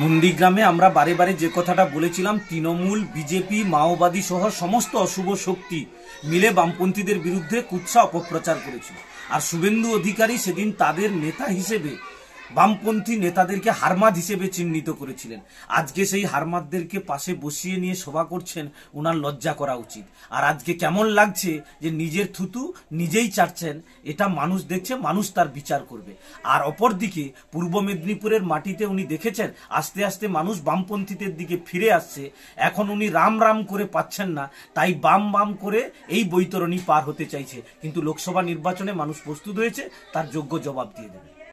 নন্দীগ্রামে আমরা বারে বারে যে কথাটা বলেছিলাম তৃণমূল বিজেপি মাওবাদী সহ সমস্ত অশুভ শক্তি মিলে বামপন্থীদের বিরুদ্ধে কুৎসা অপপ্রচার করেছিল আর শুভেন্দু অধিকারী সেদিন তাদের নেতা হিসেবে বামপন্থী নেতাদেরকে হারমাদ হিসেবে চিহ্নিত করেছিলেন আজকে সেই হারমাদদেরকে পাশে বসিয়ে নিয়ে সভা করছেন ওনার লজ্জা করা উচিত আর আজকে কেমন লাগছে যে নিজের থুতু নিজেই চাটছেন এটা মানুষ দেখছে মানুষ তার বিচার করবে আর অপরদিকে পূর্ব মেদিনীপুরের মাটিতে উনি দেখেছেন আস্তে আস্তে মানুষ বামপন্থীদের দিকে ফিরে আসছে এখন উনি রাম রাম করে পাচ্ছেন না তাই বাম বাম করে এই বৈতরণী পার হতে চাইছে কিন্তু লোকসভা নির্বাচনে মানুষ প্রস্তুত হয়েছে তার যোগ্য জবাব দিয়ে দেবে